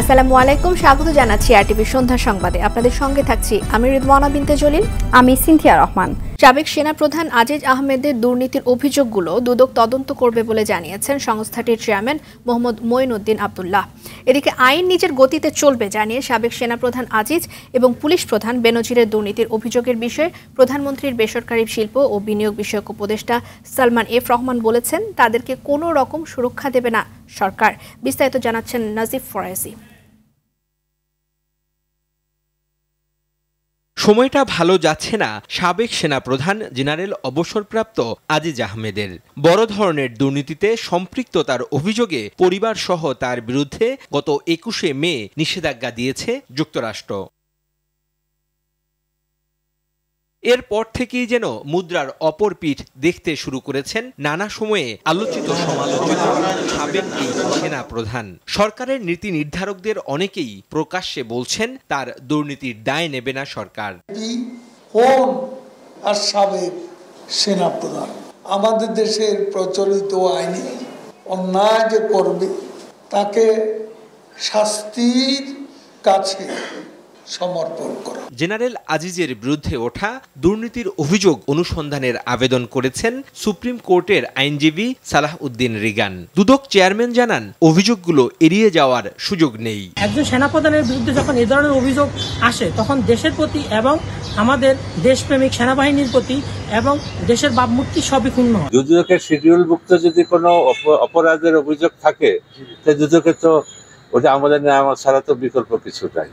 আসসালামু আলাইকুম স্বাগত জানাচ্ছি আরটিভি সন্ধ্যা সংবাদে আপনাদের সঙ্গে থাকছি আমি রিদওয়ানা বিনতে জলিল আমি সিনথিয়া রহমান সাবেক সেনাপ্রধান আজিজ আহমেদের দুর্নীতির অভিযোগগুলো দুদক তদন্ত করবে বলে জানিয়েছেন সংস্থাটির চেয়ারম্যান মোহাম্মদ মঈনউদ্দিন আবদুল্লাহ এদিকে আইন নিজের গতিতে চলবে জানিয়ে সাবেক সেনাপ্রধান আজিজ এবং পুলিশ প্রধান বেনজিরের দুর্নীতির অভিযোগের বিষয়ে প্রধানমন্ত্রীর বেসরকারি শিল্প ও বিনিয়োগ বিষয়ক উপদেষ্টা সালমান এফ রহমান বলেছেন তাদেরকে কোনো রকম সুরক্ষা দেবে না সরকার বিস্তারিত জানাচ্ছেন নাজিফ ফরাইসি সময়টা ভালো যাচ্ছে না সাবেক সেনাপ্রধান জেনারেল অবসরপ্রাপ্ত আজিজ আহমেদের বড় ধরনের দুর্নীতিতে সম্পৃক্ততার অভিযোগে পরিবারসহ তার বিরুদ্ধে গত একুশে মে নিষেধাজ্ঞা দিয়েছে যুক্তরাষ্ট্র এরপর থেকেই যেন মুদ্রার অপর পিঠ দেখতে শুরু করেছেন নানা সময়ে আলোচিত সমালোচিত সাবেক এই সেনা প্রধান সরকারের নীতি নির্ধারকদের অনেকেই প্রকাশ্যে বলছেন তার দুর্নীতির দায় নেবে না সরকার আর সাবেক সেনা প্রধান আমাদের দেশের প্রচলিত আইনে অন্যায় যে করবে তাকে শাস্তির কাছে সমর্পণ করা জেনারেল আজিজের বিরুদ্ধে ওঠা দুর্নীতির অভিযোগ অনুসন্ধানের আবেদন করেছেন সুপ্রিম কোর্টের আইনজীবী সালাহ উদ্দিন রিগান দুদক চেয়ারম্যান জানান অভিযোগগুলো এড়িয়ে যাওয়ার সুযোগ নেই একজন সেনাপ্রধানের বিরুদ্ধে যখন এ ধরনের অভিযোগ আসে তখন দেশের প্রতি এবং আমাদের দেশপ্রেমিক সেনাবাহিনীর প্রতি এবং দেশের বাপমূর্তি সবই ক্ষুণ্ণ হয় দুদকের শিডিউলভুক্ত যদি কোনো অপরাধের অভিযোগ থাকে দুদকে তো ওটা আমাদের নেওয়া ছাড়া তো বিকল্প কিছু নাই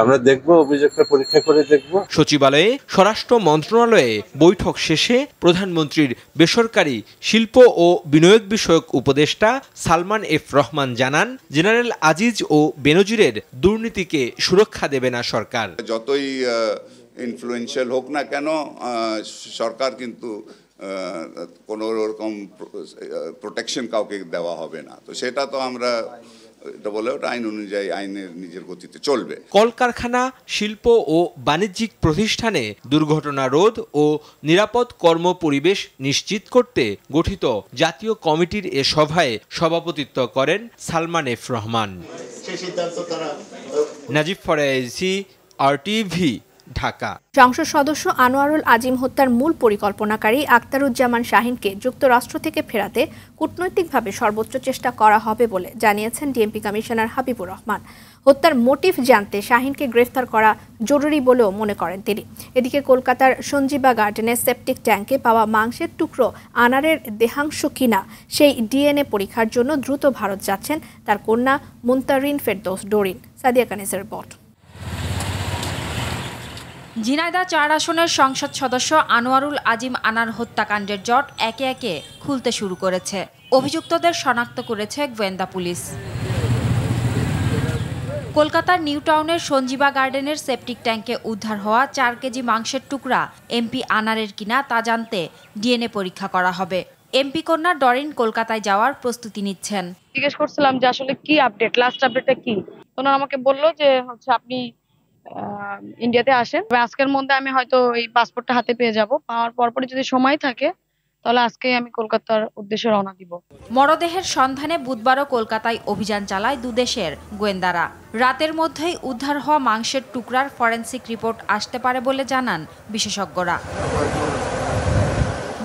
আমরা দেখব অভিযোগটা পরীক্ষা করে দেখব সচিবালয়ে স্বরাষ্ট্র মন্ত্রণালয়ে বৈঠক শেষে প্রধানমন্ত্রীর বেসরকারি শিল্প ও বিনিয়োগ বিষয়ক উপদেষ্টা সালমান এফ রহমান জানান জেনারেল আজিজ ও বেনজিরের দুর্নীতিকে সুরক্ষা দেবে না সরকার যতই ইনফ্লুয়েন্সিয়াল হোক না কেন সরকার কিন্তু কোনো রকম প্রোটেকশন কাউকে দেওয়া হবে না তো সেটা তো আমরা এটা বলে ওটা আইন অনুযায়ী আইনের নিজের গতিতে চলবে কলকারখানা শিল্প ও বাণিজ্যিক প্রতিষ্ঠানে দুর্ঘটনা রোধ ও নিরাপদ কর্ম পরিবেশ নিশ্চিত করতে গঠিত জাতীয় কমিটির এ সভায় সভাপতিত্ব করেন Salman F Rahman Najib Faraisi R TV Dhaka সংসদ সদস্য আনোয়ারুল আজিম হত্যার মূল পরিকল্পনাকারী আক্তারুজ্জামান শাহিনকে যুক্তরাষ্ট্র থেকে ফেরাতে কূটনৈতিকভাবে সর্বোচ্চ চেষ্টা করা হবে বলে জানিয়েছেন ডিএমপি কমিশনার হাবিবুর রহমান হত্যার মোটিভ জানতে শাহিনকে গ্রেফতার করা জরুরি বলেও মনে করেন তিনি এদিকে কলকাতার সঞ্জীবা গার্ডেনে সেপটিক ট্যাঙ্কে পাওয়া মাংসের টুকরো আনারের দেহাংশ কিনা সেই ডিএনএ পরীক্ষার জন্য দ্রুত ভারত যাচ্ছেন তার কন্যা মুন্তারিন ফেরদোস ডোরিন সাদিয়া কানিসের বট জিনাইদা চার আসনের সংসদ সদস্য আনোয়ারুল আজিম আনার হত্যাকাণ্ডের জট একে একে খুলতে শুরু করেছে অভিযুক্তদের শনাক্ত করেছে গোয়েন্দা পুলিশ কলকাতার নিউ টাউনের সঞ্জীবা গার্ডেনের সেপটিক ট্যাঙ্কে উদ্ধার হওয়া চার কেজি মাংসের টুকরা এমপি আনারের কিনা তা জানতে ডিএনএ পরীক্ষা করা হবে এমপি কন্যা ডরিন কলকাতায় যাওয়ার প্রস্তুতি নিচ্ছেন জিজ্ঞেস করছিলাম যে আসলে কি আপডেট লাস্ট আপডেটটা কি ওনারা আমাকে বলল যে হচ্ছে আপনি ইন্ডিয়াতে আসেন আজকের মধ্যে আমি হয়তো এই পাসপোর্টটা হাতে পেয়ে যাব পাওয়ার পরপরই যদি সময় থাকে তাহলে আজকে আমি কলকাতার উদ্দেশ্যে রওনা দিব মরদেহের সন্ধানে বুধবারও কলকাতায় অভিযান চালায় দুদেশের গোয়েন্দারা রাতের মধ্যেই উদ্ধার হওয়া মাংসের টুকরার ফরেন্সিক রিপোর্ট আসতে পারে বলে জানান বিশেষজ্ঞরা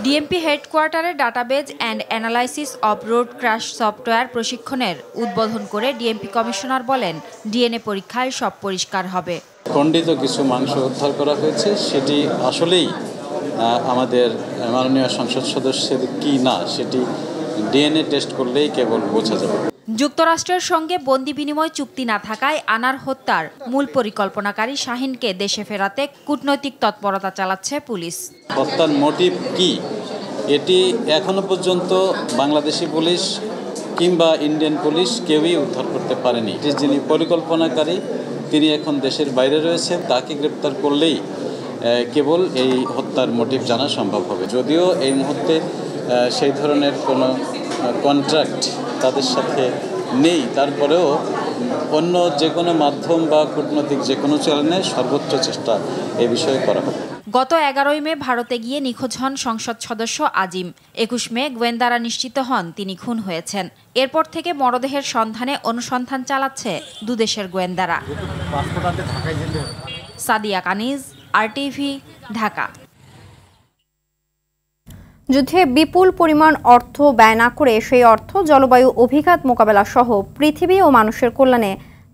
ডিএমপি হেডকোয়ার্টারে database and analysis of road crash software প্রশিক্ষণের উদ্বোধন করে ডিএমপি কমিশনার বলেন ডিএনএ পরীক্ষায় সব পরিষ্কার হবে খণ্ডিত কিছু মাংস উদ্ধার করা হয়েছে সেটি আসলেই আমাদের মাননীয় সংসদ সদস্যের কি না সেটি ডিএনএ টেস্ট করলেই কেবল বোঝা যাবে যুক্তরাষ্ট্রের সঙ্গে বন্দি বিনিময় চুক্তি না থাকায় আনার হত্যার মূল পরিকল্পনাকারী শাহিনকে দেশে ফেরাতে কূটনৈতিক তৎপরতা চালাচ্ছে পুলিশ হত্যার মোটিভ কি এটি এখনো পর্যন্ত বাংলাদেশি পুলিশ কিংবা ইন্ডিয়ান পুলিশ কেউই উদ্ধার করতে পারেনি যিনি পরিকল্পনাকারী তিনি এখন দেশের বাইরে রয়েছেন তাকে গ্রেপ্তার করলেই কেবল এই হত্যার মোটিভ জানা সম্ভব হবে যদিও এই মুহূর্তে সেই ধরনের কোনো কন্ট্রাক্ট তাদের সাথে নেই তারপরেও অন্য যে কোনো মাধ্যম বা কূটনৈতিক যে কোনো চ্যানেলে সর্বোচ্চ চেষ্টা এ বিষয়ে করা হবে গত এগারোই মে ভারতে গিয়ে নিখোঁজ হন সংসদ সদস্য আজিম একুশ মে গোয়েন্দারা নিশ্চিত হন তিনি খুন হয়েছেন এরপর থেকে মরদেহের সন্ধানে অনুসন্ধান চালাচ্ছে দুদেশের গোয়েন্দারা সাদিয়া কানিজ আরটিভি ঢাকা যুদ্ধে বিপুল পরিমাণ অর্থ ব্যয় না করে সেই অর্থ জলবায়ু অভিঘাত মোকাবেলা সহ পৃথিবী ও মানুষের কল্যাণে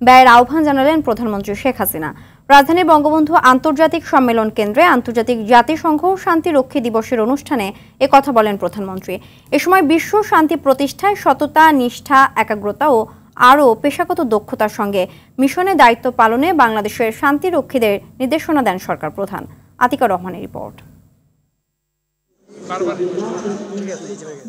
ব্যয়ের আহ্বান জানালেন প্রধানমন্ত্রী শেখ হাসিনা রাজধানীর বঙ্গবন্ধু আন্তর্জাতিক সম্মেলন কেন্দ্রে আন্তর্জাতিক জাতিসংঘ শান্তিরক্ষী দিবসের অনুষ্ঠানে এ কথা বলেন প্রধানমন্ত্রী এ সময় বিশ্ব শান্তি প্রতিষ্ঠায় সততা নিষ্ঠা একাগ্রতা ও আরও পেশাগত দক্ষতার সঙ্গে মিশনে দায়িত্ব পালনে বাংলাদেশের শান্তিরক্ষীদের নির্দেশনা দেন সরকার প্রধান আতিকা রহমানের রিপোর্ট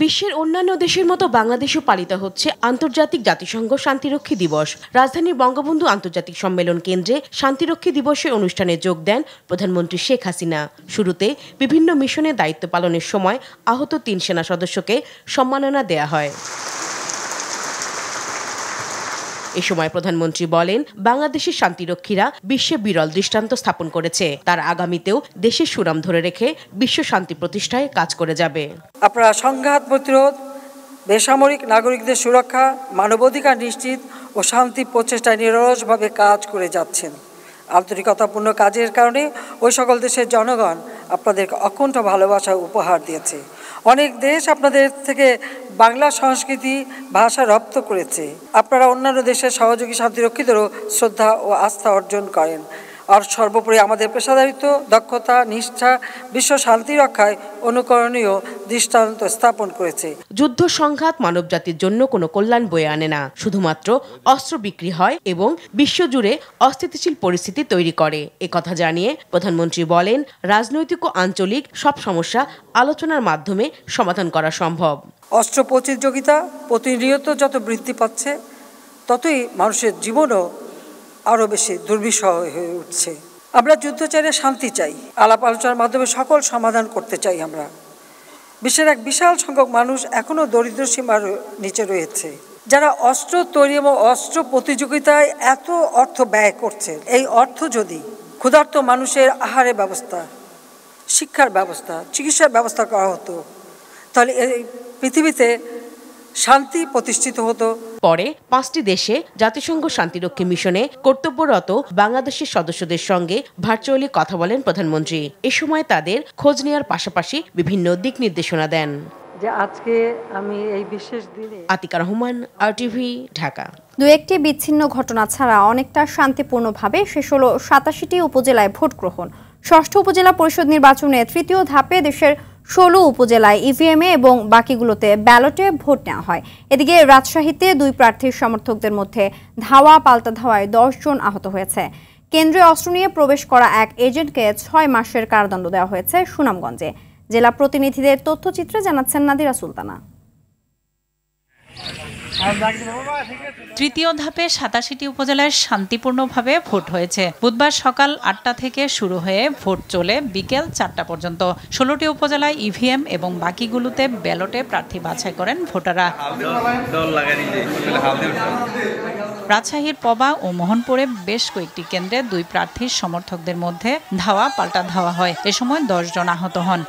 বিশ্বের অন্যান্য দেশের মতো বাংলাদেশও পালিত হচ্ছে আন্তর্জাতিক জাতিসংঘ শান্তিরক্ষী দিবস রাজধানীর বঙ্গবন্ধু আন্তর্জাতিক সম্মেলন কেন্দ্রে শান্তিরক্ষী দিবসের অনুষ্ঠানে যোগ দেন প্রধানমন্ত্রী শেখ হাসিনা শুরুতে বিভিন্ন মিশনে দায়িত্ব পালনের সময় আহত তিন সেনা সদস্যকে সম্মাননা দেয়া হয় এ সময় প্রধানমন্ত্রী বলেন বাংলাদেশের শান্তিরক্ষীরা বিশ্বে বিরল দৃষ্টান্ত স্থাপন করেছে তার আগামীতেও দেশের সুনাম ধরে রেখে বিশ্ব শান্তি প্রতিষ্ঠায় কাজ করে যাবে আপনারা সংঘাত প্রতিরোধ বেসামরিক নাগরিকদের সুরক্ষা মানবাধিকার নিশ্চিত ও শান্তি প্রচেষ্টায় নিরসভাবে কাজ করে যাচ্ছেন আন্তরিকতাপূর্ণ কাজের কারণে ওই সকল দেশের জনগণ আপনাদেরকে অকুণ্ঠ ভালোবাসা উপহার দিয়েছে অনেক দেশ আপনাদের থেকে বাংলা সংস্কৃতি ভাষা রপ্ত করেছে আপনারা অন্যান্য দেশের সহযোগী শান্তিরক্ষীদেরও শ্রদ্ধা ও আস্থা অর্জন করেন আর সর্বোপরি আমাদের পেশাদারিত্ব দক্ষতা নিষ্ঠা বিশ্ব শান্তি রক্ষায় অনুকরণীয় দৃষ্টান্ত স্থাপন করেছে যুদ্ধ সংঘাত মানবজাতির জন্য কোনো কল্যাণ বয়ে আনে না শুধুমাত্র অস্ত্র বিক্রি হয় এবং বিশ্বজুড়ে অস্থিতিশীল পরিস্থিতি তৈরি করে কথা জানিয়ে প্রধানমন্ত্রী বলেন রাজনৈতিক ও আঞ্চলিক সব সমস্যা আলোচনার মাধ্যমে সমাধান করা সম্ভব অস্ত্র প্রতিযোগিতা প্রতিনিয়ত যত বৃদ্ধি পাচ্ছে ততই মানুষের জীবনও আরও বেশি দুর্বিষহ হয়ে উঠছে আমরা যুদ্ধ চাইলে শান্তি চাই আলাপ আলোচনার মাধ্যমে সকল সমাধান করতে চাই আমরা বিশ্বের এক বিশাল সংখ্যক মানুষ এখনও দরিদ্র সীমার নিচে রয়েছে যারা অস্ত্র তৈরি এবং অস্ত্র প্রতিযোগিতায় এত অর্থ ব্যয় করছে এই অর্থ যদি ক্ষুধার্ত মানুষের আহারের ব্যবস্থা শিক্ষার ব্যবস্থা চিকিৎসার ব্যবস্থা করা হতো তাহলে এই পৃথিবীতে শান্তি প্রতিষ্ঠিত হতো পরে পাঁচটি দেশে জাতিসংঘ শান্তিরক্ষী মিশনে কর্তব্যরত বাংলাদেশের সদস্যদের সঙ্গে ভার্চুয়ালি কথা বলেন প্রধানমন্ত্রী এ সময় তাদের খোঁজ নেওয়ার পাশাপাশি বিভিন্ন দিক নির্দেশনা দেন আজকে আমি এই আতিকা রহমান আর টিভি ঢাকা দু একটি বিচ্ছিন্ন ঘটনা ছাড়া অনেকটা শান্তিপূর্ণভাবে শেষ হলো সাতাশিটি উপজেলায় ভোট গ্রহণ ষষ্ঠ উপজেলা পরিষদ নির্বাচনে তৃতীয় ধাপে দেশের ষোলো উপজেলায় ইভিএমে এবং বাকিগুলোতে ব্যালটে ভোট নেওয়া হয় এদিকে রাজশাহীতে দুই প্রার্থীর সমর্থকদের মধ্যে ধাওয়া পাল্টা ধাওয়ায় জন আহত হয়েছে কেন্দ্রে অস্ত্র নিয়ে প্রবেশ করা এক এজেন্টকে ছয় মাসের কারাদণ্ড দেওয়া হয়েছে সুনামগঞ্জে জেলা প্রতিনিধিদের তথ্যচিত্রে জানাচ্ছেন নাদিরা সুলতানা তৃতীয় ধাপে সাতাশিটি উপজেলায় শান্তিপূর্ণভাবে ভোট হয়েছে বুধবার সকাল আটটা থেকে শুরু হয়ে ভোট চলে বিকেল চারটা পর্যন্ত ষোলোটি উপজেলায় ইভিএম এবং বাকিগুলোতে ব্যালটে প্রার্থী বাছাই করেন ভোটাররা রাজশাহীর পবা ও মোহনপুরে বেশ কয়েকটি কেন্দ্রে দুই প্রার্থীর সমর্থকদের মধ্যে ধাওয়া পাল্টা ধাওয়া হয় এ সময় দশ জন আহত হন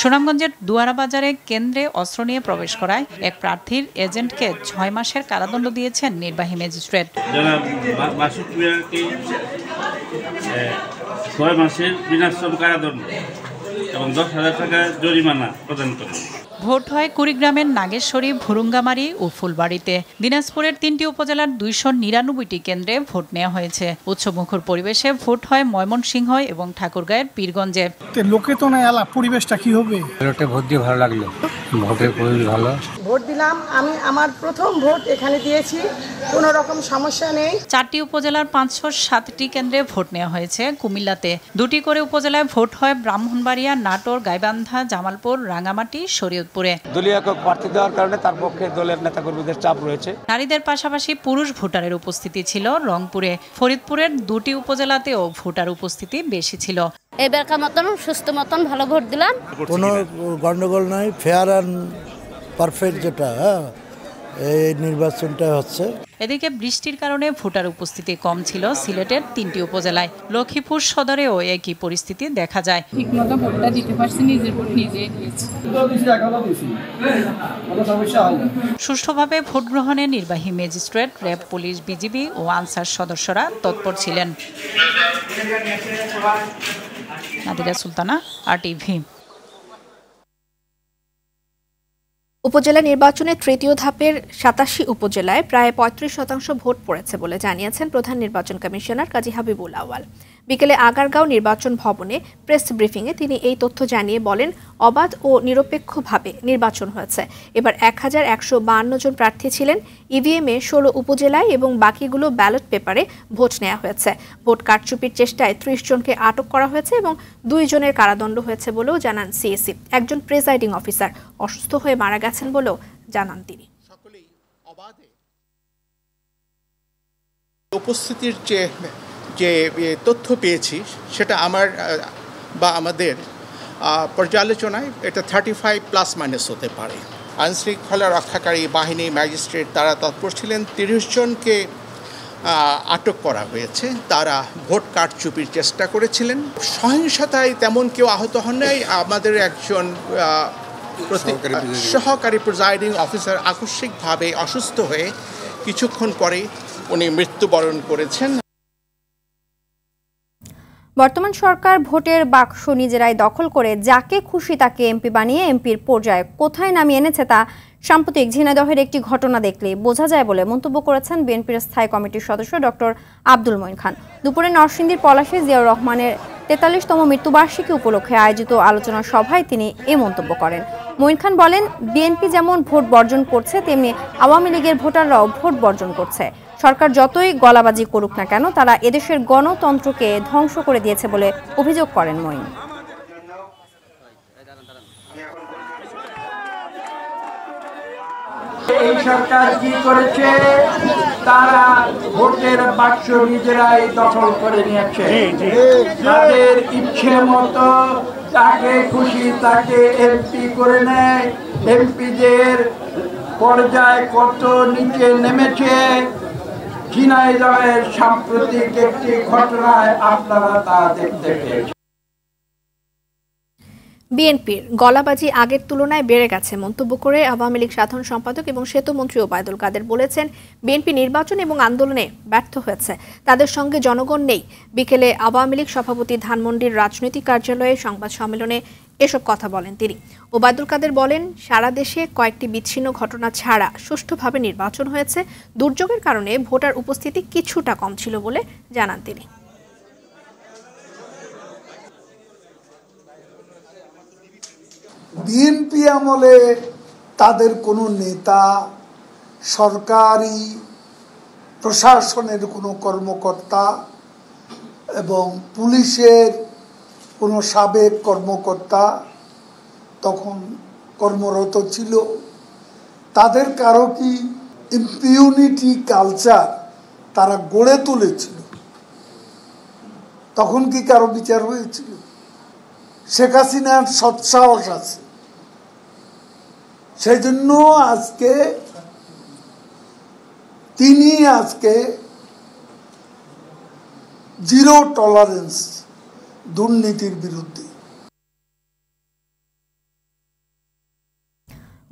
সুনামগঞ্জের দুয়ারা বাজারে কেন্দ্রে অস্ত্র নিয়ে প্রবেশ করায় এক প্রার্থীর এজেন্টকে ছয় মাসের কারাদণ্ড দিয়েছেন নির্বাহী ম্যাজিস্ট্রেট ছয় মাসের বিনাশ্রম কারাদণ্ড এবং দশ হাজার টাকা জরিমানা প্রদান ভোট হয় কুড়িগ্রামের নাগেশ্বরী ভুরুঙ্গামারি ও ফুলবাড়িতে দিনাজপুরের তিনটি উপজেলার দুইশো নিরানব্বইটি কেন্দ্রে ভোট নেওয়া হয়েছে উৎসবমুখর পরিবেশে ভোট হয় ময়মনসিংহ এবং ঠাকুরগাঁয়ের পীরগঞ্জে লোকে তো না এলা পরিবেশটা কি হবে ভোট দিয়ে ভালো লাগলো ভোটের পরিবেশ ভালো ভোট দিলাম আমি আমার প্রথম ভোট এখানে দিয়েছি কোনো রকম সমস্যা নেই চারটি উপজেলার পাঁচশো সাতটি কেন্দ্রে ভোট নেওয়া হয়েছে কুমিল্লাতে দুটি করে উপজেলায় ভোট হয় ব্রাহ্মণবাড়িয়া নাটোর গাইবান্ধা জামালপুর রাঙামাটি শরীয়ত ফরিদপুরে দলীয় একক প্রার্থী দেওয়ার কারণে তার পক্ষে দলের নেতাকর্মীদের চাপ রয়েছে নারীদের পাশাপাশি পুরুষ ভোটারের উপস্থিতি ছিল রংপুরে ফরিদপুরের দুটি উপজেলাতেও ভোটার উপস্থিতি বেশি ছিল এবারকার মতন সুস্থ মতন ভালো ভোট দিলাম কোনো গন্ডগোল নাই ফেয়ার অ্যান্ড পারফেক্ট যেটা হ্যাঁ এই নির্বাচনটা হচ্ছে এদিকে বৃষ্টির কারণে ভোটার উপস্থিতি কম ছিল সিলেটের তিনটি উপজেলায় লক্ষ্মীপুর সদরেও একই পরিস্থিতি দেখা যায় ঠিকমতো ভোটটা দিতে পারছি নিজের ভোট নিজে সুষ্ঠুভাবে ভোট গ্রহণে নির্বাহী ম্যাজিস্ট্রেট র্যাব পুলিশ বিজিবি ও আনসার সদস্যরা তৎপর ছিলেন নাদিরা সুলতানা আর টিভি উপজেলা নির্বাচনে তৃতীয় ধাপের সাতাশি উপজেলায় প্রায় পঁয়ত্রিশ শতাংশ ভোট পড়েছে বলে জানিয়েছেন প্রধান নির্বাচন কমিশনার কাজী হাবিবুল আওয়াল বিকেলে আগারগাঁও নির্বাচন ভবনে প্রেস ব্রিফিংয়ে তিনি এই তথ্য জানিয়ে বলেন অবাধ ও নিরপেক্ষভাবে নির্বাচন হয়েছে এবার এক হাজার একশো বাহান্ন জন প্রার্থী ছিলেন ইভিএমে ষোলো উপজেলায় এবং বাকিগুলো ব্যালট পেপারে ভোট নেওয়া হয়েছে ভোট কারচুপির চেষ্টায় ত্রিশ জনকে আটক করা হয়েছে এবং দুই জনের কারাদণ্ড হয়েছে বলেও জানান সিএসি একজন প্রেসাইডিং অফিসার অসুস্থ হয়ে মারা গেছেন বলেও জানান তিনি সকলেই অবাধে উপস্থিতির যে যে তথ্য পেয়েছি সেটা আমার বা আমাদের পর্যালোচনায় এটা থার্টি ফাইভ প্লাস মাইনাস হতে পারে আইনশৃঙ্খলা রক্ষাকারী বাহিনী ম্যাজিস্ট্রেট তারা তৎপর ছিলেন তিরিশ জনকে আটক করা হয়েছে তারা ভোট চুপির চেষ্টা করেছিলেন সহিংসতায় তেমন কেউ আহত হন নাই আমাদের একজন সহকারী প্রিজাইডিং অফিসার আকস্মিকভাবে অসুস্থ হয়ে কিছুক্ষণ পরে উনি মৃত্যুবরণ করেছেন বর্তমান সরকার ভোটের বাক্স নিজেরাই দখল করে যাকে খুশি তাকে এমপি বানিয়ে এমপির পর্যায়ে কোথায় নামিয়ে এনেছে তা সাম্প্রতিক ঝিনাদহের একটি ঘটনা দেখলে বোঝা যায় বলে মন্তব্য করেছেন বিএনপির স্থায়ী কমিটির সদস্য ডক্টর আব্দুল মঈন খান দুপুরে নরসিংদীর পলাশে জিয়াউর রহমানের তেতাল্লিশতম মৃত্যুবার্ষিকী উপলক্ষে আয়োজিত আলোচনা সভায় তিনি এ মন্তব্য করেন মঈন খান বলেন বিএনপি যেমন ভোট বর্জন করছে তেমনি আওয়ামী লীগের ভোটাররাও ভোট বর্জন করছে সরকার যতই গলাবাজি করুক না কেন তারা এদেশের গণতন্ত্রকে ধ্বংস করে দিয়েছে বলে অভিযোগ করেন মইন এই সরকার কি করেছে তারা ভোটের বাক্স নিজেরাই দখল করে নিয়েছে তাদের ইচ্ছে মতো তাকে খুশি তাকে এমপি করে নেয় এমপিদের পর্যায় কত নিচে নেমেছে যাওয়ার সাম্প্রতিক একটি ঘটনায় আপনারা তা দেখতে পেয়েছেন বিএনপির গলাবাজি আগের তুলনায় বেড়ে গেছে মন্তব্য করে আওয়ামী লীগ সাধারণ সম্পাদক এবং সেতুমন্ত্রী ওবায়দুল কাদের বলেছেন বিএনপি নির্বাচন এবং আন্দোলনে ব্যর্থ হয়েছে তাদের সঙ্গে জনগণ নেই বিকেলে আওয়ামী লীগ সভাপতি ধানমন্ডির রাজনৈতিক কার্যালয়ে সংবাদ সম্মেলনে এসব কথা বলেন তিনি ওবায়দুল কাদের বলেন সারা দেশে কয়েকটি বিচ্ছিন্ন ঘটনা ছাড়া সুষ্ঠুভাবে নির্বাচন হয়েছে দুর্যোগের কারণে ভোটার উপস্থিতি কিছুটা কম ছিল বলে জানান তিনি বিএনপি আমলে তাদের কোনো নেতা সরকারি প্রশাসনের কোনো কর্মকর্তা এবং পুলিশের কোনো সাবেক কর্মকর্তা তখন কর্মরত ছিল তাদের কারো কি ইম্পিউনিটি কালচার তারা গড়ে তুলেছিল তখন কি কারো বিচার হয়েছিল শেখ হাসিনার সৎসাহস আছে সেই জন্য আজকে তিনি আজকে জিরো টলারেন্স দুর্নীতির বিরুদ্ধে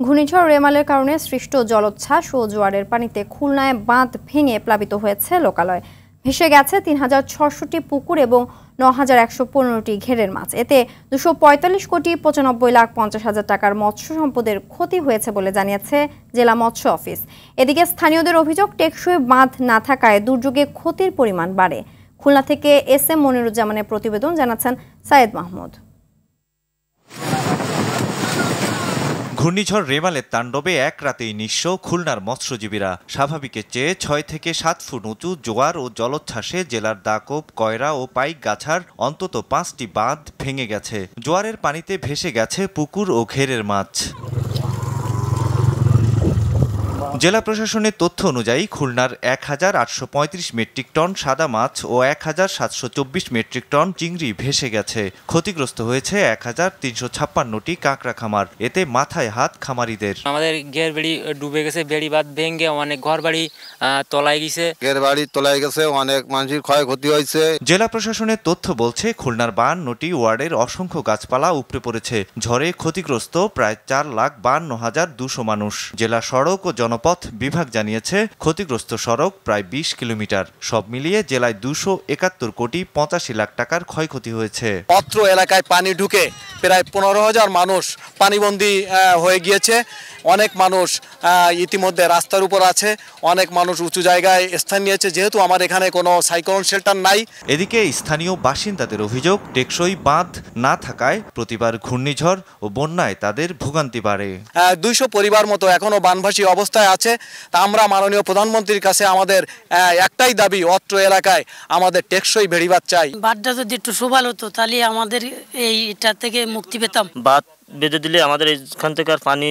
ঘূর্ণিঝড় রেমালের কারণে সৃষ্ট জলোচ্ছ্বাস ও জোয়ারের পানিতে খুলনায় বাঁধ ভেঙে প্লাবিত হয়েছে লোকালয় ভেসে গেছে তিন হাজার ছশোটি পুকুর এবং ন হাজার একশো পনেরোটি ঘেরের মাছ এতে দুশো পঁয়তাল্লিশ কোটি পঁচানব্বই লাখ পঞ্চাশ হাজার টাকার মৎস্য সম্পদের ক্ষতি হয়েছে বলে জানিয়েছে জেলা মৎস্য অফিস এদিকে স্থানীয়দের অভিযোগ টেকসই বাঁধ না থাকায় দুর্যোগে ক্ষতির পরিমাণ বাড়ে খুলনা থেকে এস এম মনিরুজ্জামানের প্রতিবেদন জানাচ্ছেন সায়েদ মাহমুদ ঘূর্ণিঝড় রেমালের তাণ্ডবে এক রাতেই নিঃস্ব খুলনার মৎস্যজীবীরা স্বাভাবিকের চেয়ে ছয় থেকে সাত ফুট উঁচু জোয়ার ও জলোচ্ছ্বাসে জেলার দাকব কয়রা ও পাইক গাছার অন্তত পাঁচটি বাঁধ ভেঙে গেছে জোয়ারের পানিতে ভেসে গেছে পুকুর ও ঘেরের মাছ জেলা প্রশাসনের তথ্য অনুযায়ী খুলনার এক হাজার আটশো পঁয়ত্রিশ মেট্রিক টন সাদা মাছ ও এক হাজার সাতশো চব্বিশ মেট্রিক টন চিংড়ি ভেসে গেছে ক্ষতিগ্রস্ত হয়েছে এক হাজার তিনশো ছাপ্পান্নটি কাঁকড়া খামার এতে মাথায় হাত খামারিদের আমাদের ঘের বেড়ি ডুবে গেছে বেড়ি বাদ ভেঙে অনেক ঘর বাড়ি তলায় গেছে ঘের বাড়ি তলায় গেছে অনেক মানুষের ক্ষয়ক্ষতি হয়েছে জেলা প্রশাসনের তথ্য বলছে খুলনার নটি ওয়ার্ডের অসংখ্য গাছপালা উপড়ে পড়েছে ঝড়ে ক্ষতিগ্রস্ত প্রায় চার লাখ বান্ন হাজার দুশো মানুষ জেলা সড়ক ও জনপথ জনপথ বিভাগ জানিয়েছে ক্ষতিগ্রস্ত সড়ক প্রায় বিশ কিলোমিটার সব মিলিয়ে জেলায় দুশো একাত্তর কোটি পঁচাশি লাখ টাকার ক্ষয়ক্ষতি হয়েছে পত্র এলাকায় পানি ঢুকে প্রায় পনেরো হাজার মানুষ পানিবন্দী হয়ে গিয়েছে অনেক মানুষ ইতিমধ্যে রাস্তার উপর আছে অনেক মানুষ উঁচু জায়গায় স্থান নিয়েছে যেহেতু আমার এখানে কোনো সাইক্লোন শেল্টার নাই এদিকে স্থানীয় বাসিন্দাদের অভিযোগ টেকসই বাঁধ না থাকায় প্রতিবার ঘূর্ণিঝড় ও বন্যায় তাদের ভোগান্তি বাড়ে দুইশো পরিবার মতো এখনও বানভাসী অবস্থায় অবস্থায় আছে তা আমরা মাননীয় প্রধানমন্ত্রীর কাছে আমাদের একটাই দাবি অত্র এলাকায় আমাদের টেকসই ভেড়িবাদ চাই বাদটা যদি একটু শোভাল হতো তাহলে আমাদের এইটা থেকে মুক্তি পেতাম বাদ বেঁধে দিলে আমাদের এখান থেকে আর পানি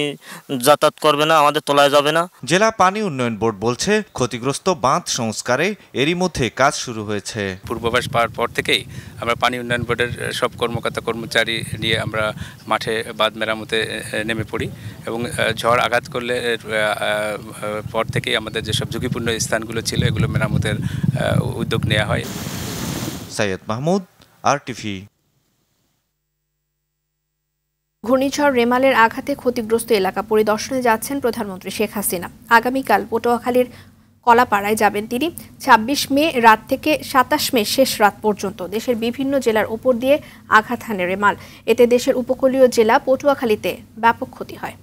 যাতায়াত করবে না আমাদের তোলায় যাবে না জেলা পানি উন্নয়ন বোর্ড বলছে ক্ষতিগ্রস্ত বাঁধ সংস্কারে এরই মধ্যে কাজ শুরু হয়েছে পূর্বাভাস পাওয়ার পর থেকেই আমরা পানি উন্নয়ন বোর্ডের সব কর্মকর্তা কর্মচারী নিয়ে আমরা মাঠে বাঁধ মেরামতে নেমে পড়ি এবং ঝড় আঘাত করলে পর থেকেই আমাদের যেসব ঝুঁকিপূর্ণ স্থানগুলো ছিল এগুলো মেরামতের উদ্যোগ নেওয়া হয় সৈয়দ মাহমুদ আর টিভি ঘূর্ণিঝড় রেমালের আঘাতে ক্ষতিগ্রস্ত এলাকা পরিদর্শনে যাচ্ছেন প্রধানমন্ত্রী শেখ হাসিনা আগামীকাল পটুয়াখালীর কলাপাড়ায় যাবেন তিনি ২৬ মে রাত থেকে সাতাশ মে শেষ রাত পর্যন্ত দেশের বিভিন্ন জেলার উপর দিয়ে আঘাত হানে রেমাল এতে দেশের উপকূলীয় জেলা পটুয়াখালীতে ব্যাপক ক্ষতি হয়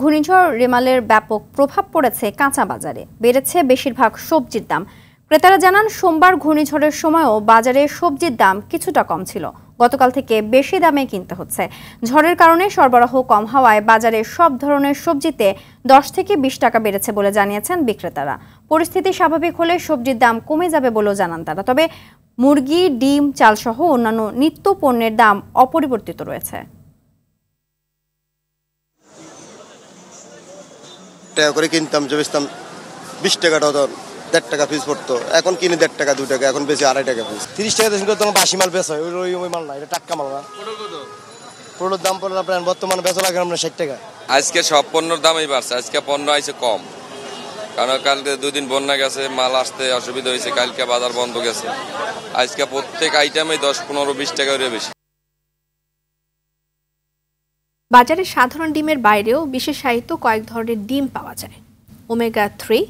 ঘূর্ণিঝড় রেমালের ব্যাপক প্রভাব পড়েছে কাঁচা বাজারে বেড়েছে বেশিরভাগ সবজির দাম ক্রেতারা জানান সোমবার ঘূর্ণিঝড়ের সময়ও বাজারে সবজির দাম কিছুটা কম ছিল গতকাল থেকে বেশি দামে কিনতে হচ্ছে ঝড়ের কারণে সরবরাহ কম হওয়ায় বাজারে সব ধরনের সবজিতে দশ থেকে বিশ টাকা বেড়েছে বলে জানিয়েছেন বিক্রেতারা পরিস্থিতি স্বাভাবিক হলে সবজির দাম কমে যাবে বলেও জানান তারা তবে মুরগি ডিম চালসহ অন্যান্য নিত্য পণ্যের দাম অপরিবর্তিত রয়েছে করে কিনতাম বিশ টাকাটা দেড় টাকা পিস পড়তো এখন কিনে দেড় টাকা দু টাকা এখন বেশি আড়াই টাকা পিস তিরিশ টাকা দেশ তখন বাসি মাল বেচা হয় ওই ওই মাল না এটা টাটকা মাল না পুরোর দাম পড়লে আপনার বর্তমানে বেচা লাগে আপনার ষাট টাকা আজকে সব পণ্যর দামই বাড়ছে আজকে পণ্য আইছে কম কারণ কালকে দুদিন বন্যা গেছে মাল আসতে অসুবিধা হয়েছে কালকে বাজার বন্ধ গেছে আজকে প্রত্যেক আইটেমে দশ পনেরো বিশ টাকা করে বেশি বাজারে সাধারণ ডিমের বাইরেও বিশেষায়িত কয়েক ধরনের ডিম পাওয়া যায় omega three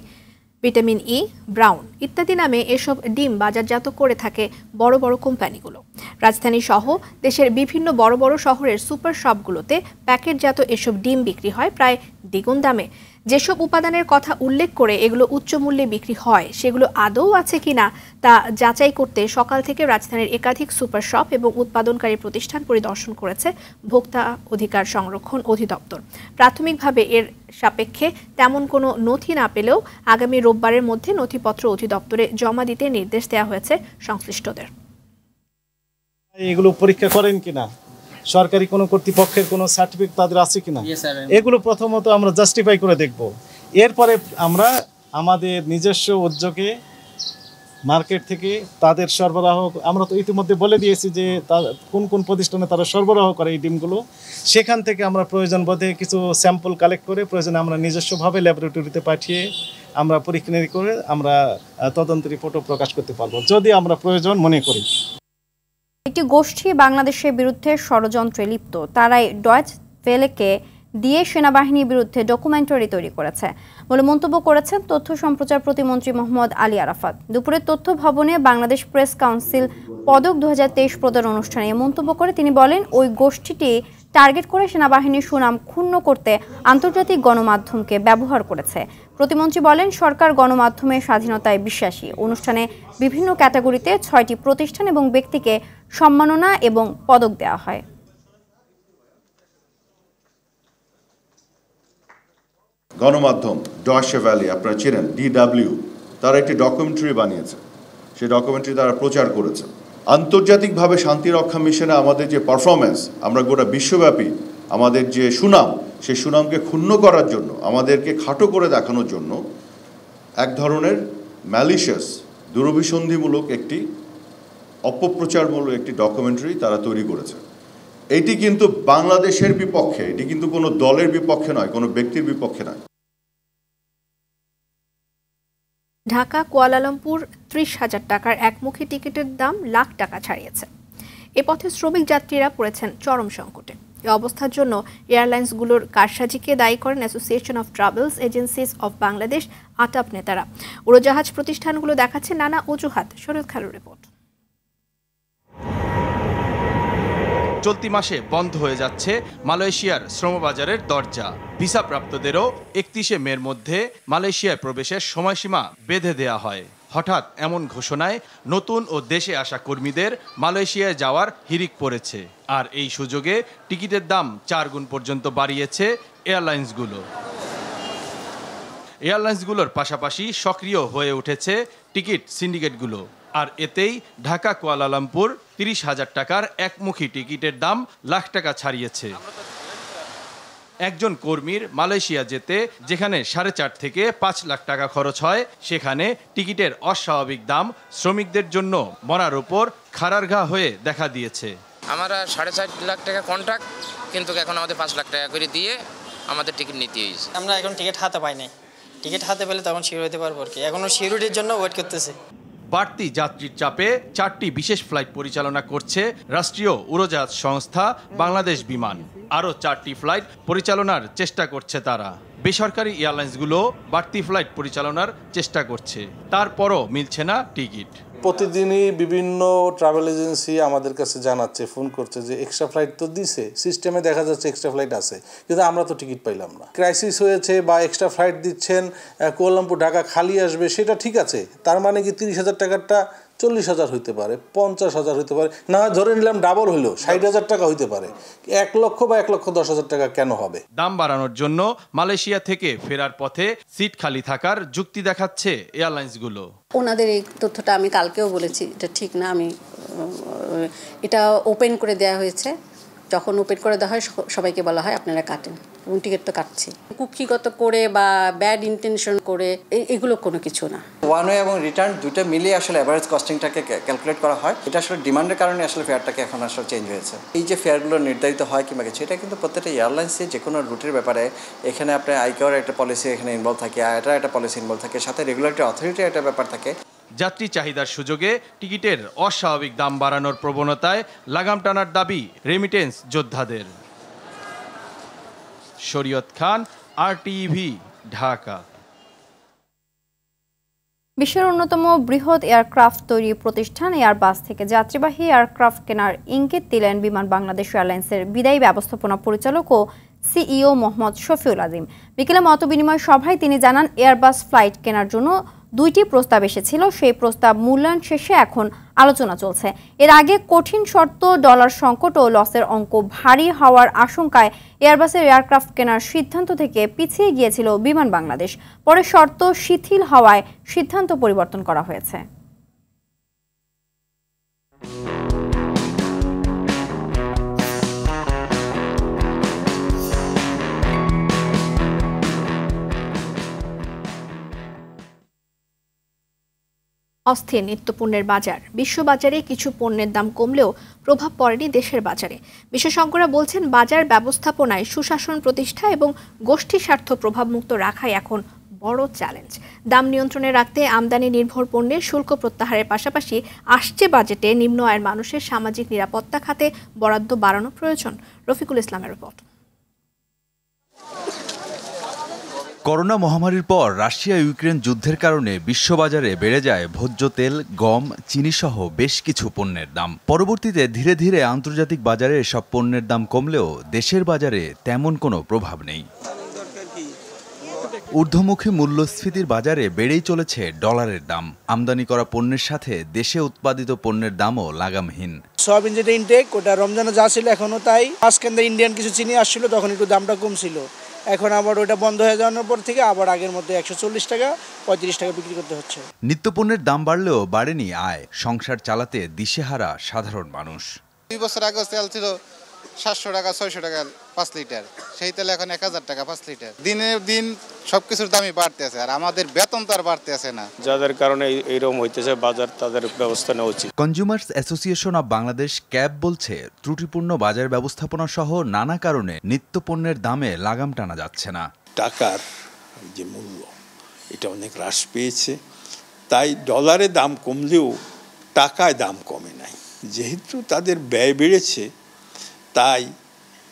vitamin E e, brown ইত্যাদি নামে এসব ডিম বাজারজাত করে থাকে বড় বড় কোম্পানিগুলো রাজধানী সহ দেশের বিভিন্ন বড় বড় শহরের সুপার শপগুলোতে প্যাকেটজাত এসব ডিম বিক্রি হয় প্রায় দ্বিগুণ দামে যেসব উপাদানের কথা উল্লেখ করে এগুলো উচ্চ মূল্যে বিক্রি হয় সেগুলো আদৌ আছে কিনা তা যাচাই করতে সকাল থেকে রাজধানীর একাধিক সুপার শপ এবং উৎপাদনকারী প্রতিষ্ঠান পরিদর্শন করেছে ভোক্তা অধিকার সংরক্ষণ অধিদপ্তর প্রাথমিকভাবে এর সাপেক্ষে তেমন কোনো নথি না পেলেও আগামী রোববারের মধ্যে নথিপত্র অধিদপ্তরে জমা দিতে নির্দেশ দেওয়া হয়েছে সংশ্লিষ্টদের এগুলো পরীক্ষা করেন কিনা সরকারি কোনো কর্তৃপক্ষের কোনো সার্টিফিকেট তাদের আছে কিনা এগুলো প্রথমত আমরা জাস্টিফাই করে দেখব এরপরে আমরা আমাদের নিজস্ব উদ্যোগে মার্কেট থেকে তাদের সরবরাহ আমরা তো ইতিমধ্যে বলে দিয়েছি যে কোন কোন প্রতিষ্ঠানে তারা সরবরাহ করে এই ডিমগুলো সেখান থেকে আমরা প্রয়োজন বোধে কিছু স্যাম্পল কালেক্ট করে প্রয়োজনে আমরা নিজস্বভাবে ল্যাবরেটরিতে পাঠিয়ে আমরা পরীক্ষা করে আমরা তদন্ত রিপোর্টও প্রকাশ করতে পারবো যদি আমরা প্রয়োজন মনে করি একটি গোষ্ঠী বাংলাদেশের বিরুদ্ধে ষড়যন্ত্রে লিপ্ত তারাই ডয়েচ ফেলেকে দিয়ে সেনাবাহিনীর বিরুদ্ধে ডকুমেন্টারি তৈরি করেছে বলে মন্তব্য করেছেন তথ্য সম্প্রচার প্রতিমন্ত্রী মোহাম্মদ আলী আরাফাত দুপুরে তথ্য ভবনে বাংলাদেশ প্রেস কাউন্সিল পদক দু প্রদান অনুষ্ঠানে মন্তব্য করে তিনি বলেন ওই গোষ্ঠীটি টার্গেট করে সেনাবাহিনীর সুনাম ক্ষুণ্ণ করতে আন্তর্জাতিক গণমাধ্যমকে ব্যবহার করেছে প্রতিমন্ত্রী বলেন সরকার গণমাধ্যমের স্বাধীনতায় বিশ্বাসী অনুষ্ঠানে বিভিন্ন ক্যাটাগরিতে ছয়টি প্রতিষ্ঠান এবং ব্যক্তিকে সম্মাননা এবং পদক দেওয়া হয় গণমাধ্যম ডয়সে ভ্যালি আপনারা চেনেন ডিডাব্লিউ তারা একটি ডকুমেন্টারি বানিয়েছে সেই ডকুমেন্টারি তারা প্রচার করেছে আন্তর্জাতিকভাবে শান্তিরক্ষা মিশনে আমাদের যে পারফরমেন্স আমরা গোটা বিশ্বব্যাপী আমাদের যে সুনাম সেই সুনামকে ক্ষুণ্ণ করার জন্য আমাদেরকে খাটো করে দেখানোর জন্য এক ধরনের ম্যালিশিয়াস দুরভিসন্ধিমূলক একটি অপপ্রচারমূলক একটি ডকুমেন্টারি তারা তৈরি করেছে এটি কিন্তু বাংলাদেশের বিপক্ষে এটি কিন্তু কোনো দলের বিপক্ষে নয় কোনো ব্যক্তির বিপক্ষে নয় ঢাকা কুয়ালালামপুর ত্রিশ হাজার টাকার একমুখী টিকিটের দাম লাখ টাকা ছাড়িয়েছে এ পথে শ্রমিক যাত্রীরা পড়েছেন চরম সংকটে এ অবস্থার জন্য এয়ারলাইন্সগুলোর কারসাজিকে দায়ী করেন association of travels agencies of Bangladesh ATAB নেতারা উড়োজাহাজ প্রতিষ্ঠানগুলো দেখাচ্ছে নানা অজুহাত শরৎ খালুর রিপোর্ট চলতি মাসে বন্ধ হয়ে যাচ্ছে মালয়েশিয়ার শ্রমবাজারের দরজা ভিসা প্রাপ্তদেরও একত্রিশে মের মধ্যে মালয়েশিয়ায় প্রবেশের সময়সীমা বেঁধে দেয়া হয় হঠাৎ এমন ঘোষণায় নতুন ও দেশে আসা কর্মীদের মালয়েশিয়ায় যাওয়ার হিরিক পড়েছে আর এই সুযোগে টিকিটের দাম চার গুণ পর্যন্ত বাড়িয়েছে এয়ারলাইন্সগুলো এয়ারলাইন্সগুলোর পাশাপাশি সক্রিয় হয়ে উঠেছে টিকিট সিন্ডিকেটগুলো আর এতেই ঢাকা কুয়ালালামপুর তিরিশ হাজার টাকার একমুখী টিকিটের দাম লাখ টাকা ছাড়িয়েছে একজন কর্মীর মালয়েশিয়া যেতে যেখানে সাড়ে চার থেকে পাঁচ লাখ টাকা খরচ হয় সেখানে টিকিটের অস্বাভাবিক দাম শ্রমিকদের জন্য মরার ওপর খারার ঘা হয়ে দেখা দিয়েছে আমরা সাড়ে চার লাখ টাকা কন্ট্রাক্ট কিন্তু এখন আমাদের পাঁচ লাখ টাকা করে দিয়ে আমাদের টিকিট নিতে হয়েছে আমরা এখন টিকিট হাতে পাইনি টিকিট হাতে পেলে তখন শিওর হতে পারবো আর কি এখনও সিউরিটির জন্য ওয়েট করতেছে বাড়তি যাত্রীর চাপে চারটি বিশেষ ফ্লাইট পরিচালনা করছে রাষ্ট্রীয় উড়োজাহাজ সংস্থা বাংলাদেশ বিমান আরও চারটি ফ্লাইট পরিচালনার চেষ্টা করছে তারা বেসরকারি এয়ারলাইন্সগুলো বাড়তি ফ্লাইট পরিচালনার চেষ্টা করছে তারপরও মিলছে না টিকিট প্রতিদিনই বিভিন্ন ট্রাভেল এজেন্সি আমাদের কাছে জানাচ্ছে ফোন করছে যে এক্সট্রা ফ্লাইট তো দিছে সিস্টেমে দেখা যাচ্ছে এক্সট্রা ফ্লাইট আছে কিন্তু আমরা তো টিকিট পাইলাম না ক্রাইসিস হয়েছে বা এক্সট্রা ফ্লাইট দিচ্ছেন কুয়ালামপুর ঢাকা খালি আসবে সেটা ঠিক আছে তার মানে কি তিরিশ হাজার টাকারটা চল্লিশ হাজার হইতে পারে পঞ্চাশ হাজার হইতে পারে না ধরে নিলাম ডাবল হলো ষাট হাজার টাকা হইতে পারে এক লক্ষ বা এক লক্ষ দশ হাজার টাকা কেন হবে দাম বাড়ানোর জন্য মালয়েশিয়া থেকে ফেরার পথে সিট খালি থাকার যুক্তি দেখাচ্ছে এয়ারলাইন্সগুলো ওনাদের এই তথ্যটা আমি কালকেও বলেছি এটা ঠিক না আমি এটা ওপেন করে দেয়া হয়েছে যখন ওপেন করে দেওয়া হয় সবাইকে বলা হয় আপনারা কাটেন টিকিট তো কাটছে কুক্ষিগত করে বা ব্যাড ইন্টেনশন করে এগুলো কোনো কিছু না ওয়ান ওয়ে এবং রিটার্ন দুটো মিলিয়ে আসলে অ্যাভারেজ কস্টিংটাকে ক্যালকুলেট করা হয় এটা আসলে ডিমান্ডের কারণে আসলে ফেয়ারটাকে এখন আসলে চেঞ্জ হয়েছে এই যে ফেয়ারগুলো নির্ধারিত হয় কিংবা কিছু এটা কিন্তু প্রত্যেকটা এয়ারলাইন্সে যে কোনো রুটের ব্যাপারে এখানে আপনার আইকাওয়ার একটা পলিসি এখানে ইনভলভ থাকে আয়টার একটা পলিসি ইনভলভ থাকে সাথে রেগুলেটরি অথরিটির একটা ব্যাপার থাকে যাত্রী চাহিদার সুযোগে টিকিটের অস্বাভাবিক দাম বাড়ানোর প্রবণতায় লাগাম টানার দাবি রেমিটেন্স যোদ্ধাদের শরীয়ত খান আর টিভি ঢাকা বিশ্বের অন্যতম বৃহৎ এয়ারক্রাফট তৈরি প্রতিষ্ঠান এয়ারবাস থেকে যাত্রীবাহী এয়ারক্রাফট কেনার ইঙ্গিত দিলেন বিমান বাংলাদেশ এয়ারলাইন্সের বিদায়ী ব্যবস্থাপনা পরিচালক ও সিইও মোহাম্মদ শফিউল আজিম বিকেলে মত বিনিময় সভায় তিনি জানান এয়ারবাস ফ্লাইট কেনার জন্য দুইটি প্রস্তাব এসেছিল সেই প্রস্তাব মূল্যায়ন শেষে এখন আলোচনা চলছে এর আগে কঠিন শর্ত ডলার সংকট ও লসের অঙ্ক ভারী হওয়ার আশঙ্কায় এয়ারবাসের এয়ারক্রাফট কেনার সিদ্ধান্ত থেকে পিছিয়ে গিয়েছিল বিমান বাংলাদেশ পরে শর্ত শিথিল হওয়ায় সিদ্ধান্ত পরিবর্তন করা হয়েছে অস্থির নিত্যপণ্যের বাজার বিশ্ববাজারে কিছু পণ্যের দাম কমলেও প্রভাব পড়েনি দেশের বাজারে বিশেষজ্ঞরা বলছেন বাজার ব্যবস্থাপনায় সুশাসন প্রতিষ্ঠা এবং গোষ্ঠী স্বার্থ প্রভাবমুক্ত রাখাই এখন বড় চ্যালেঞ্জ দাম নিয়ন্ত্রণে রাখতে আমদানি নির্ভর পণ্যের শুল্ক প্রত্যাহারের পাশাপাশি আসছে বাজেটে নিম্ন আয়ের মানুষের সামাজিক নিরাপত্তা খাতে বরাদ্দ বাড়ানো প্রয়োজন রফিকুল ইসলামের রিপোর্ট করোনা মহামারীর পর রাশিয়া ইউক্রেন যুদ্ধের কারণে বিশ্ববাজারে বেড়ে যায় ভোজ্য তেল গম চিনিসহ বেশ কিছু পণ্যের দাম পরবর্তীতে ধীরে ধীরে আন্তর্জাতিক বাজারে সব পণ্যের দাম কমলেও দেশের বাজারে তেমন কোনো প্রভাব নেই ঊর্ধ্বমুখী মূল্যস্ফীতির বাজারে বেড়েই চলেছে ডলারের দাম আমদানি করা পণ্যের সাথে দেশে উৎপাদিত পণ্যের দামও লাগামহীন সয়াবিন যেটা ইনটেক ওটা রমজানে যা ছিল এখনও তাই মাঝখান ইন্ডিয়ান কিছু চিনি আসছিল তখন একটু দামটা কমছিল এখন আবার ওটা বন্ধ হয়ে যাওয়ার পর থেকে আবার আগের মতো একশো চল্লিশ টাকা পঁয়ত্রিশ টাকা বিক্রি করতে হচ্ছে নিত্যপণ্যের দাম বাড়লেও বাড়েনি আয় সংসার চালাতে দিশেহারা সাধারণ মানুষ দুই বছর আগে সেল ছিল সাতশো টাকা ছয়শো টাকা পাঁচ লিটার সেই তেল এখন এক হাজার টাকা পাঁচ লিটার দিনের দিন সব কিছুর দামই বাড়তে আছে আর আমাদের বেতন তো আর বাড়তে আছে না যাদের কারণে এইরকম হইতেছে বাজার তাদের ব্যবস্থা নেওয়া উচিত consumers association of Bangladesh CAB বলছে ত্রুটিপূর্ণ বাজার ব্যবস্থাপনা সহ নানা কারণে নিত্যপণ্যের দামে লাগাম টানা যাচ্ছে না টাকার যে মূল্য এটা অনেক হ্রাস পেয়েছে তাই ডলারে দাম কমলেও টাকায় দাম কমে নাই যেহেতু তাদের ব্যয় বেড়েছে তাই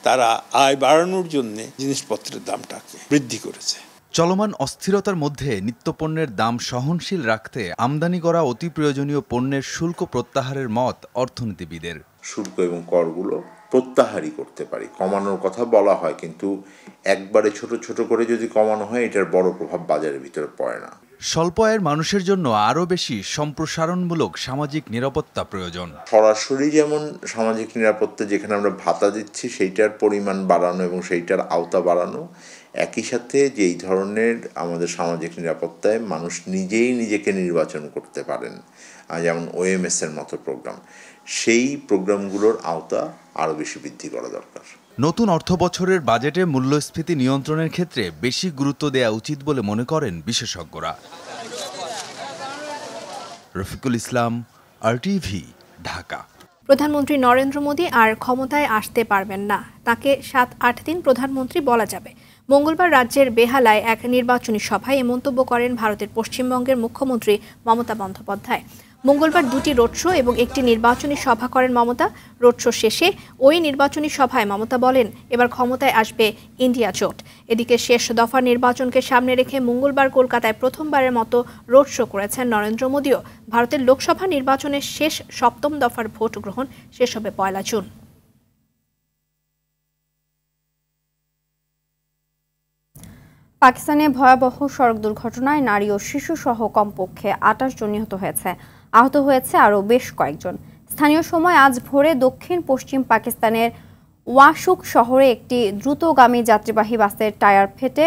তারা আয় বাড়ানোর জন্যে জিনিসপত্রের দামটাকে বৃদ্ধি করেছে চলমান অস্থিরতার মধ্যে নিত্যপণ্যের দাম সহনশীল রাখতে আমদানি করা অতি প্রয়োজনীয় পণ্যের শুল্ক প্রত্যাহারের মত অর্থনীতিবিদের শুল্ক এবং করগুলো প্রত্যাহারই করতে পারি কমানোর কথা বলা হয় কিন্তু একবারে ছোট ছোট করে যদি কমানো হয় এটার বড় প্রভাব বাজারের ভিতরে পড়ে না স্বল্প আয়ের মানুষের জন্য আরও বেশি সম্প্রসারণমূলক সামাজিক নিরাপত্তা প্রয়োজন সরাসরি যেমন সামাজিক নিরাপত্তা যেখানে আমরা ভাতা দিচ্ছি সেইটার পরিমাণ বাড়ানো এবং সেইটার আওতা বাড়ানো একই সাথে যেই ধরনের আমাদের সামাজিক নিরাপত্তায় মানুষ নিজেই নিজেকে নির্বাচন করতে পারেন যেমন ওএমএস এর মতো প্রোগ্রাম সেই প্রোগ্রামগুলোর আওতা আরও বেশি বৃদ্ধি করা দরকার নতুন অর্থবছরের বাজেটে মূল্যস্ফীতি নিয়ন্ত্রণের ক্ষেত্রে বেশি গুরুত্ব দেওয়া উচিত বলে মনে করেন বিশেষজ্ঞরা রফিকুল ইসলাম আরটিভি ঢাকা প্রধানমন্ত্রী নরেন্দ্র মোদী আর ক্ষমতায় আসতে পারবেন না তাকে সাত আট দিন প্রধানমন্ত্রী বলা যাবে মঙ্গলবার রাজ্যের বেহালায় এক নির্বাচনী সভায় এ মন্তব্য করেন ভারতের পশ্চিমবঙ্গের মুখ্যমন্ত্রী মমতা বন্দ্যোপাধ্যায় মঙ্গলবার দুটি রোড শো এবং একটি নির্বাচনী সভা করেন মমতা রোড শো শেষে ওই নির্বাচনী সভায় মমতা বলেন এবার ক্ষমতায় আসবে ইন্ডিয়া জোট এদিকে শেষ দফা নির্বাচনকে সামনে রেখে মঙ্গলবার কলকাতায় প্রথমবারের মতো রোড শো করেছেন নরেন্দ্র মোদীও ভারতের লোকসভা নির্বাচনের শেষ সপ্তম দফার ভোট গ্রহণ শেষ হবে পয়লা জুন পাকিস্তানে ভয়াবহ সড়ক দুর্ঘটনায় নারী ও শিশুসহ কমপক্ষে আটাশ জন নিহত হয়েছে আহত হয়েছে আরও বেশ কয়েকজন স্থানীয় সময় আজ ভোরে দক্ষিণ পশ্চিম পাকিস্তানের ওয়াশুক শহরে একটি দ্রুতগামী যাত্রীবাহী বাসের টায়ার ফেটে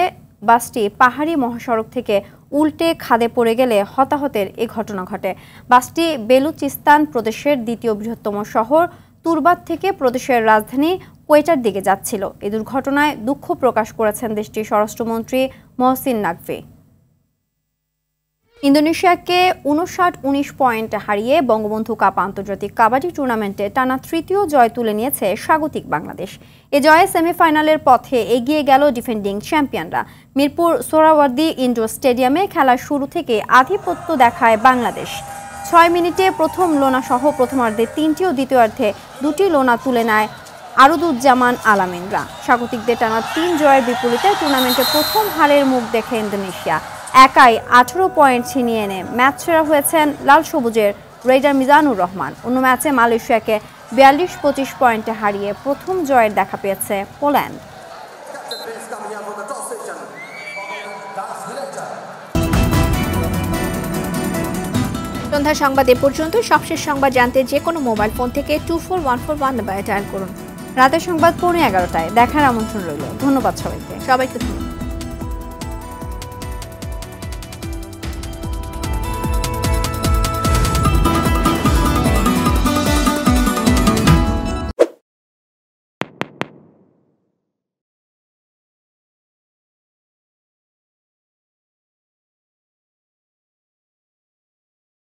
বাসটি পাহাড়ি মহাসড়ক থেকে উল্টে খাদে পড়ে গেলে হতাহতের এ ঘটনা ঘটে বাসটি বেলুচিস্তান প্রদেশের দ্বিতীয় বৃহত্তম শহর তুরবাদ থেকে প্রদেশের রাজধানী কোয়েটার দিকে যাচ্ছিল এ দুর্ঘটনায় দুঃখ প্রকাশ করেছেন দেশটির স্বরাষ্ট্রমন্ত্রী মহসিন নাকভি ইন্দোনেশিয়াকে উনষাট উনিশ পয়েন্ট হারিয়ে বঙ্গবন্ধু কাপ আন্তর্জাতিক কাবাডি টুর্নামেন্টে টানা তৃতীয় জয় তুলে নিয়েছে স্বাগতিক বাংলাদেশ এ জয়ে সেমিফাইনালের পথে এগিয়ে গেল ডিফেন্ডিং চ্যাম্পিয়নরা মিরপুর সোরাওয়ার্দি ইন্ডোর স্টেডিয়ামে খেলার শুরু থেকে আধিপত্য দেখায় বাংলাদেশ ছয় মিনিটে প্রথম লোনা সহ প্রথমার্ধে তিনটি ও দ্বিতীয়ার্ধে দুটি লোনা তুলে নেয় আরুদুজ্জামান আলামিনরা স্বাগতিকদের টানা তিন জয়ের বিপরীতে টুর্নামেন্টে প্রথম হারের মুখ দেখে ইন্দোনেশিয়া একাই আঠেরো পয়েন্ট ছিনিয়ে এনে ম্যাচ সেরা হয়েছেন লাল সবুজের রেডার মিজানুর রহমান অন্য ম্যাচে মালয়েশিয়াকে বিয়াল্লিশ পঁচিশ পয়েন্টে হারিয়ে প্রথম জয়ের দেখা পেয়েছে পোল্যান্ড সন্ধ্যা সংবাদ এ পর্যন্ত সবশেষ সংবাদ জানতে যে কোনো মোবাইল ফোন থেকে two four one four one dial করুন রাতের সংবাদ পৌনে এগারোটায় দেখার আমন্ত্রণ রইল ধন্যবাদ সবাইকে সবাইকে ধন্যবাদ